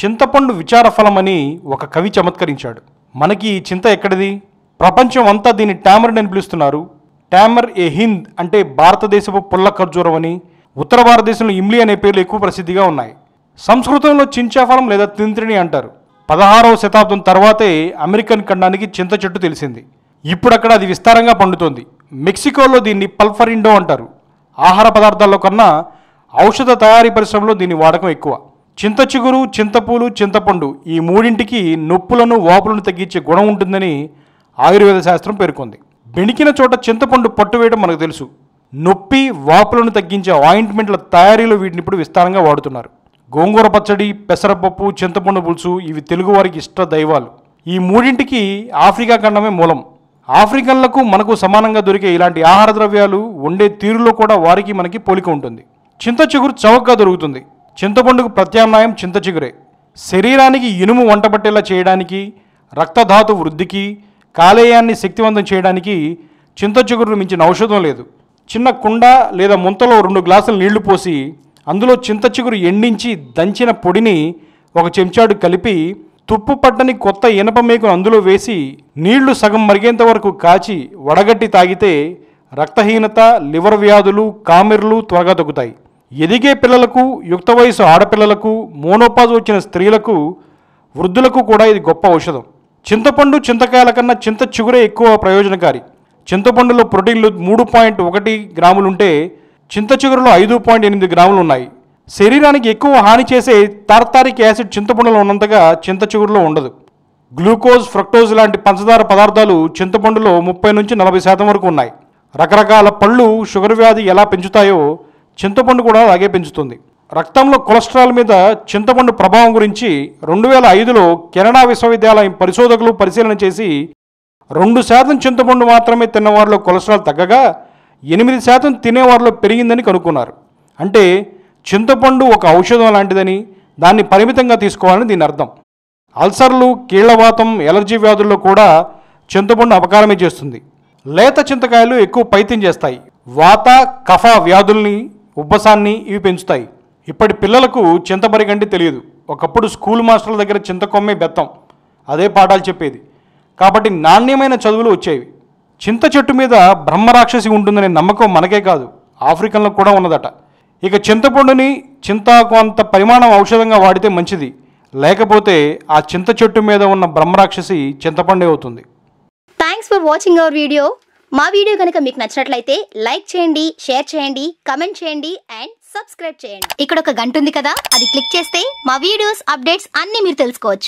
చింతపండు ఫలమని ఒక కవి చమత్కరించాడు మనకి ఈ చింత ఎక్కడిది ప్రపంచం అంతా దీన్ని ట్యామర్ అని పిలుస్తున్నారు ట్యామర్ ఏ హింద్ అంటే భారతదేశపు పుల్ల ఖర్జూరం అని ఉత్తర భారతదేశంలో ఇమ్లీ అనే పేర్లు ఎక్కువ ప్రసిద్ధిగా ఉన్నాయి సంస్కృతంలో చించాఫలం లేదా తింత్రిని అంటారు పదహారవ శతాబ్దం తర్వాతే అమెరికన్ ఖండానికి చింత చెట్టు తెలిసింది ఇప్పుడు అక్కడ అది విస్తారంగా పండుతోంది మెక్సికోలో దీన్ని పల్ఫరిండో అంటారు ఆహార పదార్థాల్లో కన్నా ఔషధ తయారీ పరిశ్రమలో దీని వాడకం ఎక్కువ చింత చిగురు చింతపూలు చింతపండు ఈ మూడింటికి నొప్పులను వాపులను తగ్గించే గుణం ఉంటుందని ఆయుర్వేద శాస్త్రం పేర్కొంది బెణికిన చోట చింతపండు పట్టు వేయడం మనకు తెలుసు నొప్పి వాపులను తగ్గించే ఆయింట్మెంట్ల తయారీలో వీటిని ఇప్పుడు విస్తారంగా వాడుతున్నారు గోంగూర పచ్చడి పెసరపప్పు చింతపండు పులుసు ఇవి తెలుగువారికి ఇష్ట దైవాలు ఈ మూడింటికి ఆఫ్రికా ఖండమే మూలం ఆఫ్రికన్లకు మనకు సమానంగా దొరికే ఇలాంటి ఆహార ద్రవ్యాలు ఉండే తీరులో కూడా వారికి మనకి పోలిక ఉంటుంది చింత చిగురు చవక్గా దొరుకుతుంది చింతపండుకు ప్రత్యామ్నాయం చింత చిగురే శరీరానికి ఇనుము వంటపట్టేలా చేయడానికి రక్తధాతు వృద్ధికి కాలేయాన్ని శక్తివంతం చేయడానికి చింత చిగురు మించిన ఔషధం లేదు చిన్న కుండ లేదా ముంతలో రెండు గ్లాసులు నీళ్లు పోసి అందులో చింత చిగురు ఎండించి దంచిన పొడిని ఒక చెంచాడు కలిపి తుప్పు పట్టని కొత్త ఇనప మేకును అందులో వేసి నీళ్లు సగం మరిగేంత వరకు కాచి వడగట్టి తాగితే రక్తహీనత లివర్ వ్యాధులు కామెర్లు త్వరగా తగ్గుతాయి ఎదిగే పిల్లలకు యుక్త వయసు ఆడపిల్లలకు మోనోపాజ్ వచ్చిన స్త్రీలకు వృద్ధులకు కూడా ఇది గొప్ప ఔషధం చింతపండు చింతకాయల కన్నా చింత చిగురే ఎక్కువ ప్రయోజనకారి చింతపండులో ప్రోటీన్లు మూడు పాయింట్ ఒకటి గ్రాములుంటే చింత చిగురులో ఐదు పాయింట్ ఎనిమిది గ్రాములు ఉన్నాయి శరీరానికి ఎక్కువ హాని చేసే తార్తారిక్ యాసిడ్ చింతపండులో ఉన్నంతగా చింత చిగురులో ఉండదు గ్లూకోజ్ ఫ్రక్టోజ్ లాంటి పంచదార పదార్థాలు చింతపండులో ముప్పై నుంచి నలభై శాతం వరకు ఉన్నాయి రకరకాల పళ్ళు షుగర్ వ్యాధి ఎలా పెంచుతాయో చింతపండు కూడా అలాగే పెంచుతుంది రక్తంలో కొలెస్ట్రాల్ మీద చింతపండు ప్రభావం గురించి రెండు వేల ఐదులో కెనడా విశ్వవిద్యాలయం పరిశోధకులు పరిశీలన చేసి రెండు శాతం చింతపండు మాత్రమే తిన్నవారిలో కొలెస్ట్రాల్ తగ్గగా ఎనిమిది శాతం తినేవారిలో పెరిగిందని కనుక్కున్నారు అంటే చింతపండు ఒక ఔషధం లాంటిదని దాన్ని పరిమితంగా తీసుకోవాలని దీని అర్థం అల్సర్లు కీళ్లవాతం ఎలర్జీ వ్యాధుల్లో కూడా చింతపండు అపకారమే చేస్తుంది లేత చింతకాయలు ఎక్కువ పైత్యం చేస్తాయి వాత కఫ వ్యాధుల్ని ఉబ్బసాన్ని ఇవి పెంచుతాయి ఇప్పటి పిల్లలకు చింతపరిగండి తెలియదు ఒకప్పుడు స్కూల్ మాస్టర్ల దగ్గర చింతకొమ్మే బెత్తం అదే పాఠాలు చెప్పేది కాబట్టి నాణ్యమైన చదువులు వచ్చేవి చింత చెట్టు మీద బ్రహ్మరాక్షసి ఉంటుందనే నమ్మకం మనకే కాదు ఆఫ్రికన్లో కూడా ఉన్నదట ఇక చింతపండుని చింత కొంత పరిమాణం ఔషధంగా వాడితే మంచిది లేకపోతే ఆ చింత చెట్టు మీద ఉన్న బ్రహ్మరాక్షసి చింతపండే అవుతుంది thanks for watching our video మా వీడియో కనుక మీకు నచ్చినట్లయితే లైక్ చేయండి షేర్ చేయండి కమెంట్ చేయండి అండ్ సబ్స్క్రైబ్ చేయండి ఇక్కడ ఒక గంట ఉంది కదా అది క్లిక్ చేస్తే మా వీడియోస్ అప్డేట్స్ అన్నీ మీరు తెలుసుకోవచ్చు